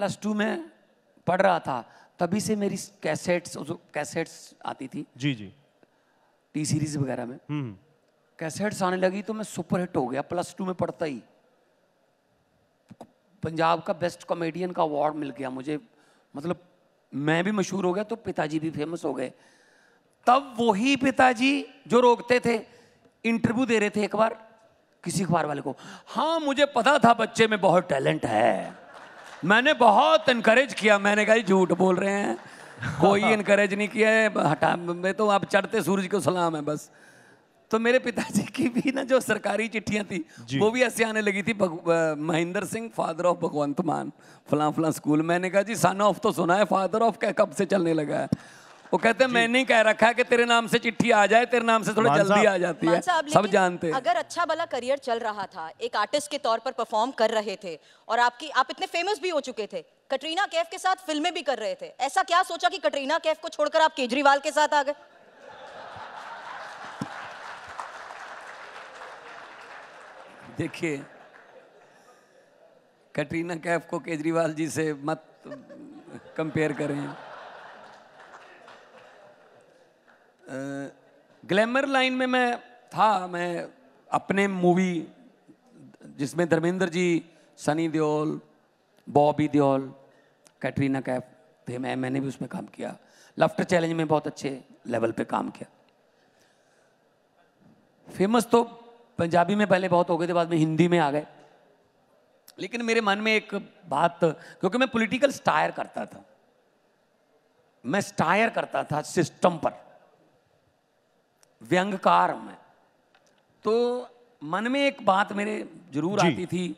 Plus two में पढ़ रहा था तभी से मेरी कैसेट्स कैसेट्स आती थी जी जी टी सीरीज वगैरह में हम्म। कैसेट्स आने लगी तो मैं सुपर हिट हो गया प्लस टू में पढ़ता ही पंजाब का बेस्ट कॉमेडियन का अवार्ड मिल गया मुझे मतलब मैं भी मशहूर हो गया तो पिताजी भी फेमस हो गए तब वही पिताजी जो रोकते थे इंटरव्यू दे रहे थे एक बार किसी अखबार वाले को हाँ मुझे पता था बच्चे में बहुत टैलेंट है मैंने बहुत इनकरेज किया मैंने कहा झूठ बोल रहे हैं कोई इनकरेज नहीं किया है हटा मैं तो आप चढ़ते सूरज को सलाम है बस तो मेरे पिताजी की भी ना जो सरकारी चिट्ठियां थी वो भी ऐसे आने लगी थी महेंद्र सिंह फादर ऑफ भगवंत मान फला फला स्कूल मैंने कहा जी सन ऑफ तो सुना है फादर ऑफ क्या कब से चलने लगा है वो कहते हैं मैंने कह रखा है कि तेरे नाम से चिट्ठी आ जाए तेरे नाम से थोड़ा जल्दी आ जाती है सब जानते हैं अगर अच्छा भला करियर चल रहा था एक आर्टिस्ट के तौर पर परफॉर्म कर रहे थे और आपकी आप इतने फेमस भी हो चुके थे कटरीना कैफ के साथ फिल्में भी कर रहे थे ऐसा क्या सोचा कि कटरीना कैफ को छोड़कर आप केजरीवाल के साथ आ गए देखिए कटरीना कैफ को केजरीवाल जी से मत कंपेयर करें ग्लैमर लाइन में मैं था मैं अपने मूवी जिसमें धर्मेंद्र जी सनी देओल बॉबी देओल कैटरीना कैफ थे मैं मैंने भी उसमें काम किया लफ्टर चैलेंज में बहुत अच्छे लेवल पे काम किया फेमस तो पंजाबी में पहले बहुत हो गए थे बाद में हिंदी में आ गए लेकिन मेरे मन में एक बात क्योंकि मैं पॉलिटिकल स्टायर करता था मैं स्टायर करता था सिस्टम पर व्यंगकार हूँ मैं तो मन में एक बात मेरे जरूर आती थी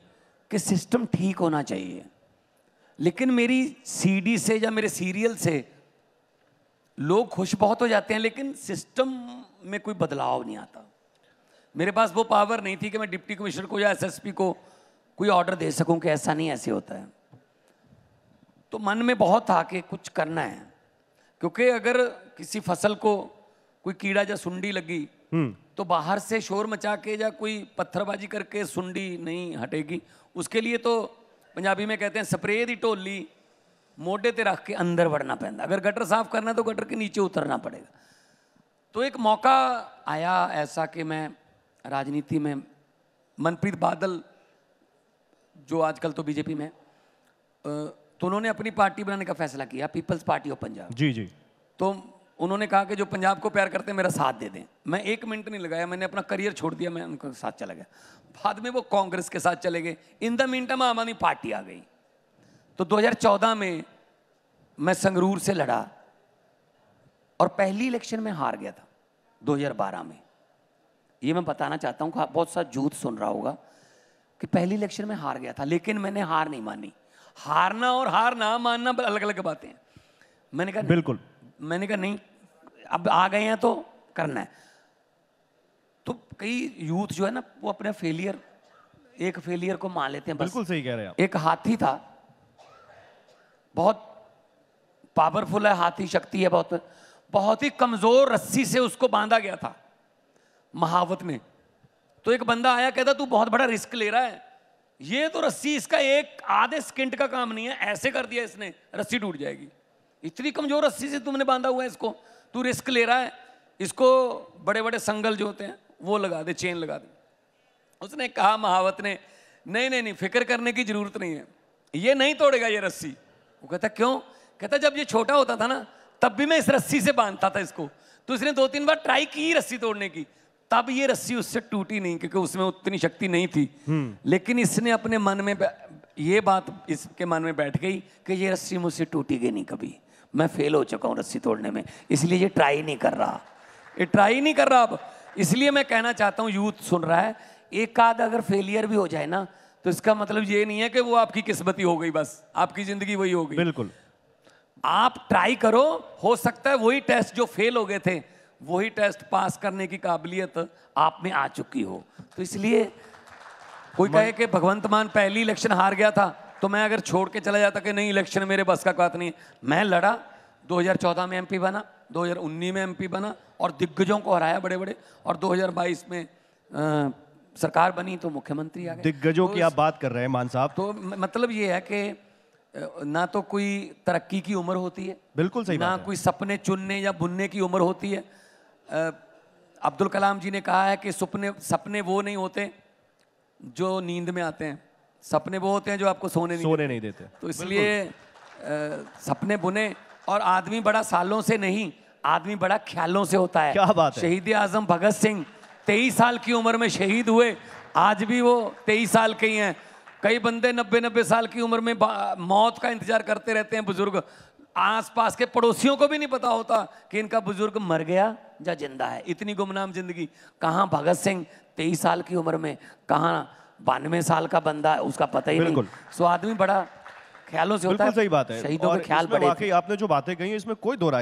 कि सिस्टम ठीक होना चाहिए लेकिन मेरी सीडी से या मेरे सीरियल से लोग खुश बहुत हो जाते हैं लेकिन सिस्टम में कोई बदलाव नहीं आता मेरे पास वो पावर नहीं थी कि मैं डिप्टी कमिश्नर को या एसएसपी को कोई ऑर्डर दे सकूं कि ऐसा नहीं ऐसे होता है तो मन में बहुत था कि कुछ करना है क्योंकि अगर किसी फसल को कोई कीड़ा या सुंडी लगी हम्म। तो बाहर से शोर मचा के या कोई पत्थरबाजी करके सुंडी नहीं हटेगी उसके लिए तो पंजाबी में कहते हैं स्प्रे दी टोली मोटे ते रख के अंदर बढ़ना पैंदा अगर गटर साफ करना है तो गटर के नीचे उतरना पड़ेगा तो एक मौका आया ऐसा कि मैं राजनीति में मनप्रीत बादल जो आजकल तो बीजेपी में तो उन्होंने अपनी पार्टी बनाने का फैसला किया पीपल्स पार्टी ऑफ पंजाब जी जी तो उन्होंने कहा कि जो पंजाब को प्यार करते हैं मेरा साथ दे दें मैं एक मिनट नहीं लगाया मैंने अपना करियर छोड़ दिया मैं उनके साथ चला गया बाद में वो कांग्रेस के साथ चले गए इन द मिनट में आम आदमी पार्टी आ गई तो 2014 में मैं संगरूर से लड़ा और पहली इलेक्शन में हार गया था 2012 में ये मैं बताना चाहता हूँ बहुत सा जूत सुन रहा होगा कि पहली इलेक्शन में हार गया था लेकिन मैंने हार नहीं मानी हारना और हार ना मानना अलग अलग बातें मैंने कहा बिल्कुल मैंने कहा नहीं अब आ गए हैं तो करना है तो कई यूथ जो है ना वो अपने फेलियर एक फेलियर को मान लेते हैं बस बिल्कुल सही कह रहे हैं एक हाथी था बहुत पावरफुल है हाथी शक्ति है बहुत बहुत ही कमजोर रस्सी से उसको बांधा गया था महावत में तो एक बंदा आया कहता तू बहुत बड़ा रिस्क ले रहा है ये तो रस्सी इसका एक आधे स्किंट का काम नहीं है ऐसे कर दिया इसने रस्सी टूट जाएगी इतनी कमजोर रस्सी से तुमने बांधा हुआ है इसको तू रिस्क ले रहा है इसको बड़े बड़े संगल जो होते हैं वो लगा दे चेन लगा दे उसने कहा महावत ने नहीं नहीं नहीं फिक्र करने की जरूरत नहीं है ये नहीं तोड़ेगा ये रस्सी वो कहता क्यों कहता जब ये छोटा होता था ना तब भी मैं इस रस्सी से बांधता था इसको तो इसने दो तीन बार ट्राई की रस्सी तोड़ने की तब ये रस्सी उससे टूटी नहीं क्योंकि उसमें उतनी शक्ति नहीं थी हम्म। लेकिन इसने अपने मन में ये बात इसके मन में बैठ गई कि ये रस्सी मुझसे टूटी गई नहीं कभी मैं फेल हो चुका हूँ रस्सी तोड़ने में इसलिए ये ट्राई नहीं कर रहा ये ट्राई नहीं कर रहा अब इसलिए मैं कहना चाहता हूँ यूथ सुन रहा है एक आध अगर फेलियर भी हो जाए ना तो इसका मतलब ये नहीं है कि वो आपकी किस्मती हो गई बस आपकी जिंदगी वही हो गई बिल्कुल आप ट्राई करो हो सकता है वही टेस्ट जो फेल हो गए थे वही टेस्ट पास करने की काबिलियत आप में आ चुकी हो तो इसलिए कोई कहे कि भगवंत मान पहली इलेक्शन हार गया था तो मैं अगर छोड़ के चला जाता कि नहीं इलेक्शन मेरे बस का बात नहीं मैं लड़ा 2014 में एमपी बना 2019 में एमपी बना और दिग्गजों को हराया बड़े बड़े और 2022 में आ, सरकार बनी तो मुख्यमंत्री आ गए दिग्गजों तो की आप बात कर रहे हैं मान साहब तो मतलब ये है कि ना तो कोई तरक्की की उम्र होती है बिल्कुल सही ना कोई सपने चुनने या बुनने की उम्र होती है अब्दुल कलाम जी ने कहा है कि सपने सपने वो नहीं होते जो नींद में आते हैं सपने वो होते हैं जो आपको सोने नहीं सोने नहीं देते तो इसलिए सपने बुने और आदमी बड़ा सालों से नहीं आदमी बड़ा ख्यालों से होता है क्या बात शहीद आजम भगत सिंह तेईस साल की उम्र में शहीद हुए आज भी वो तेईस साल के ही हैं कई बंदे नब्बे नब्बे साल की उम्र में मौत का इंतजार करते रहते हैं बुजुर्ग आसपास के पड़ोसियों को भी नहीं पता होता कि इनका बुजुर्ग मर गया या जिंदा है इतनी गुमनाम जिंदगी कहाँ भगत सिंह तेईस साल की उम्र में कहाँ बानवे साल का बंदा उसका पता ही नहीं सो आदमी बड़ा ख्यालों से होता है सही बात है शहीदों के ख्याल पड़े आपने जो बातें कही इसमें कोई दो